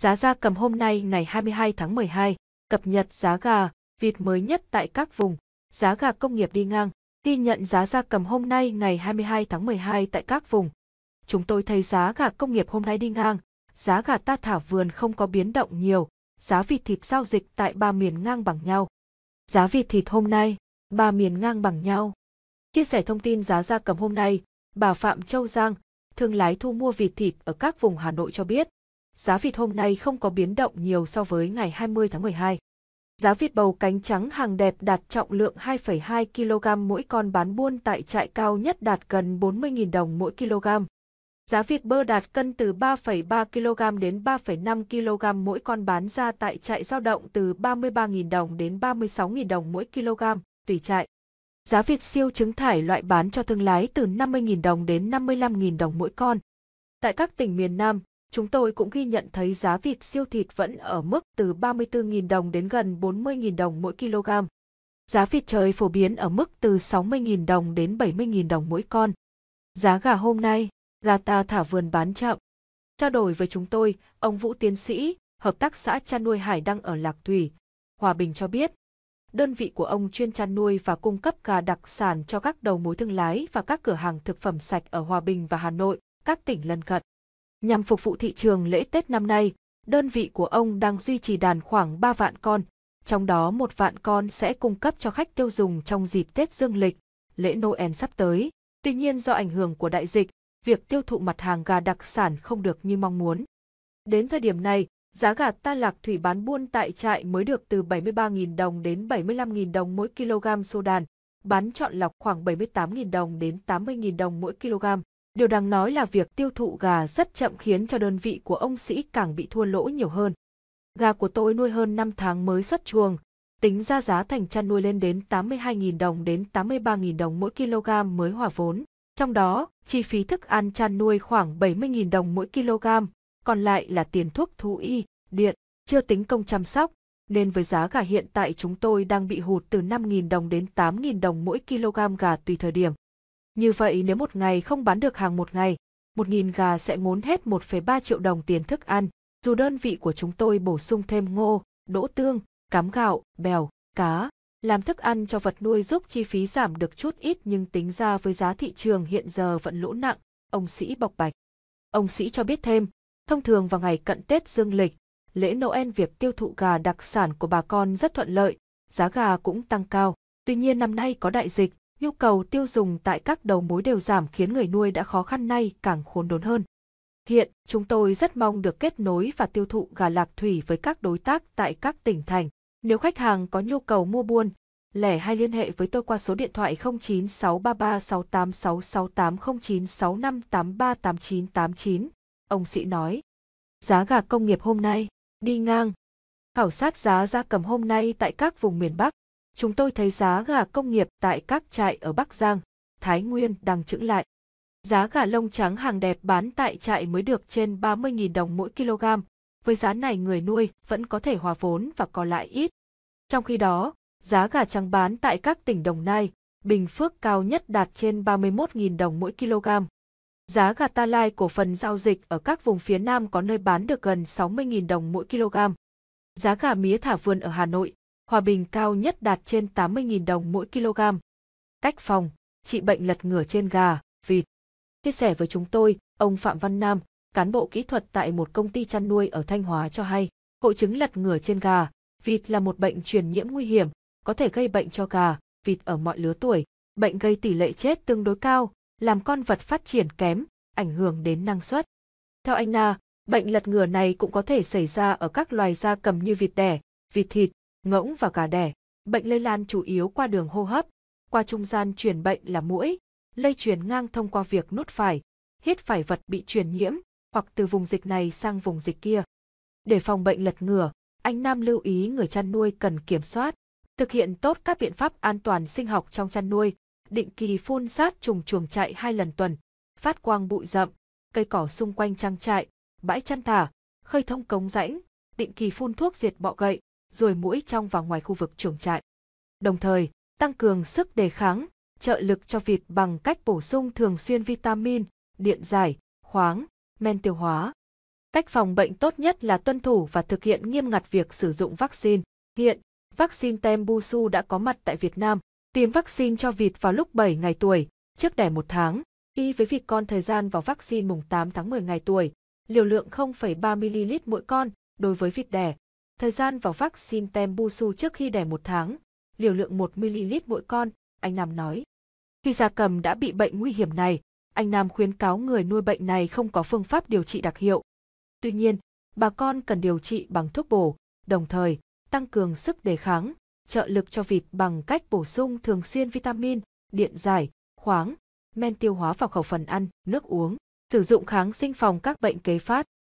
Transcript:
Giá gia cầm hôm nay ngày 22 tháng 12, cập nhật giá gà, vịt mới nhất tại các vùng, giá gà công nghiệp đi ngang, ghi nhận giá gia cầm hôm nay ngày 22 tháng 12 tại các vùng. Chúng tôi thấy giá gà công nghiệp hôm nay đi ngang, giá gà ta thả vườn không có biến động nhiều, giá vịt thịt giao dịch tại ba miền ngang bằng nhau. Giá vịt thịt hôm nay, ba miền ngang bằng nhau. Chia sẻ thông tin giá gia cầm hôm nay, bà Phạm Châu Giang, thương lái thu mua vịt thịt ở các vùng Hà Nội cho biết, giá vịt hôm nay không có biến động nhiều so với ngày 20 tháng 12. Giá vịt bầu cánh trắng hàng đẹp đạt trọng lượng 2,2 kg mỗi con bán buôn tại trại cao nhất đạt gần 40.000 đồng mỗi kg. Giá vịt bơ đạt cân từ 3,3 kg đến 3,5 kg mỗi con bán ra tại trại giao động từ 33.000 đồng đến 36.000 đồng mỗi kg, tùy trại. Giá vịt siêu trứng thải loại bán cho thương lái từ 50.000 đồng đến 55.000 đồng mỗi con. Tại các tỉnh miền Nam, chúng tôi cũng ghi nhận thấy giá vịt siêu thịt vẫn ở mức từ 34.000 đồng đến gần 40.000 đồng mỗi kg. Giá vịt trời phổ biến ở mức từ 60.000 đồng đến 70.000 đồng mỗi con. Giá gà hôm nay, gà ta thả vườn bán chậm. Trao đổi với chúng tôi, ông Vũ Tiến Sĩ, hợp tác xã chăn nuôi hải đăng ở Lạc Thủy, Hòa Bình cho biết, đơn vị của ông chuyên chăn nuôi và cung cấp gà đặc sản cho các đầu mối thương lái và các cửa hàng thực phẩm sạch ở Hòa Bình và Hà Nội, các tỉnh lân cận. Nhằm phục vụ thị trường lễ Tết năm nay, đơn vị của ông đang duy trì đàn khoảng 3 vạn con, trong đó một vạn con sẽ cung cấp cho khách tiêu dùng trong dịp Tết dương lịch, lễ Noel sắp tới. Tuy nhiên do ảnh hưởng của đại dịch, việc tiêu thụ mặt hàng gà đặc sản không được như mong muốn. Đến thời điểm này, giá gà ta lạc thủy bán buôn tại trại mới được từ 73.000 đồng đến 75.000 đồng mỗi kg sô đàn, bán chọn lọc khoảng 78.000 đồng đến 80.000 đồng mỗi kg. Điều đáng nói là việc tiêu thụ gà rất chậm khiến cho đơn vị của ông Sĩ càng bị thua lỗ nhiều hơn. Gà của tôi nuôi hơn 5 tháng mới xuất chuồng, tính ra giá thành chăn nuôi lên đến 82.000 đồng đến 83.000 đồng mỗi kg mới hòa vốn. Trong đó, chi phí thức ăn chăn nuôi khoảng 70.000 đồng mỗi kg, còn lại là tiền thuốc thú y, điện, chưa tính công chăm sóc, nên với giá gà hiện tại chúng tôi đang bị hụt từ 5.000 đồng đến 8.000 đồng mỗi kg gà tùy thời điểm. Như vậy nếu một ngày không bán được hàng một ngày, 1.000 gà sẽ ngốn hết 1,3 triệu đồng tiền thức ăn, dù đơn vị của chúng tôi bổ sung thêm ngô, đỗ tương, cám gạo, bèo, cá. Làm thức ăn cho vật nuôi giúp chi phí giảm được chút ít nhưng tính ra với giá thị trường hiện giờ vẫn lỗ nặng, ông Sĩ bọc bạch. Ông Sĩ cho biết thêm, thông thường vào ngày cận Tết dương lịch, lễ Noel việc tiêu thụ gà đặc sản của bà con rất thuận lợi, giá gà cũng tăng cao. Tuy nhiên năm nay có đại dịch, nhu cầu tiêu dùng tại các đầu mối đều giảm khiến người nuôi đã khó khăn nay càng khốn đốn hơn. Hiện, chúng tôi rất mong được kết nối và tiêu thụ gà lạc thủy với các đối tác tại các tỉnh thành. Nếu khách hàng có nhu cầu mua buôn, lẻ hay liên hệ với tôi qua số điện thoại 09633686680965838989. Ông Sĩ nói. Giá gà công nghiệp hôm nay, đi ngang. Khảo sát giá gia cầm hôm nay tại các vùng miền Bắc, Chúng tôi thấy giá gà công nghiệp tại các trại ở Bắc Giang, Thái Nguyên đang chững lại. Giá gà lông trắng hàng đẹp bán tại trại mới được trên 30.000 đồng mỗi kg. Với giá này người nuôi vẫn có thể hòa vốn và có lại ít. Trong khi đó, giá gà trắng bán tại các tỉnh Đồng Nai, Bình Phước cao nhất đạt trên 31.000 đồng mỗi kg. Giá gà ta lai cổ phần giao dịch ở các vùng phía Nam có nơi bán được gần 60.000 đồng mỗi kg. Giá gà mía thả vườn ở Hà Nội hòa bình cao nhất đạt trên 80.000 đồng mỗi kg. Cách phòng, trị bệnh lật ngửa trên gà, vịt. Chia sẻ với chúng tôi, ông Phạm Văn Nam, cán bộ kỹ thuật tại một công ty chăn nuôi ở Thanh Hóa cho hay, hội chứng lật ngửa trên gà, vịt là một bệnh truyền nhiễm nguy hiểm, có thể gây bệnh cho gà, vịt ở mọi lứa tuổi. Bệnh gây tỷ lệ chết tương đối cao, làm con vật phát triển kém, ảnh hưởng đến năng suất. Theo anh Na, bệnh lật ngửa này cũng có thể xảy ra ở các loài gia cầm như vịt đẻ, vịt thịt, ngỗng và gà đẻ. Bệnh lây lan chủ yếu qua đường hô hấp, qua trung gian truyền bệnh là mũi, lây truyền ngang thông qua việc nuốt phải, hít phải vật bị truyền nhiễm hoặc từ vùng dịch này sang vùng dịch kia. Để phòng bệnh lật ngừa, anh Nam lưu ý người chăn nuôi cần kiểm soát, thực hiện tốt các biện pháp an toàn sinh học trong chăn nuôi, định kỳ phun sát trùng chuồng trại hai lần tuần, phát quang bụi rậm, cây cỏ xung quanh trang trại, bãi chăn thả, khơi thông cống rãnh, định kỳ phun thuốc diệt bọ gậy, ruồi mũi trong và ngoài khu vực chuồng trại. Đồng thời, tăng cường sức đề kháng, trợ lực cho vịt bằng cách bổ sung thường xuyên vitamin, điện giải, khoáng, men tiêu hóa. Cách phòng bệnh tốt nhất là tuân thủ và thực hiện nghiêm ngặt việc sử dụng vaccine. Hiện, vaccine Tembusu đã có mặt tại Việt Nam. Tiêm vaccine cho vịt vào lúc 7 ngày tuổi, trước đẻ một tháng. Y với vịt con thời gian vào vaccine mùng 8 tháng 10 ngày tuổi, liều lượng 0,3ml mỗi con đối với vịt đẻ, Thời gian vào vaccine Tembusu trước khi đẻ một tháng, liều lượng 1ml mỗi con, anh Nam nói. Khi gia cầm đã bị bệnh nguy hiểm này, anh Nam khuyến cáo người nuôi bệnh này không có phương pháp điều trị đặc hiệu. Tuy nhiên, bà con cần điều trị bằng thuốc bổ, đồng thời tăng cường sức đề kháng, trợ lực cho vịt bằng cách bổ sung thường xuyên vitamin, điện giải, khoáng, men tiêu hóa vào khẩu phần ăn, nước uống, sử dụng kháng sinh phòng các bệnh kế phát.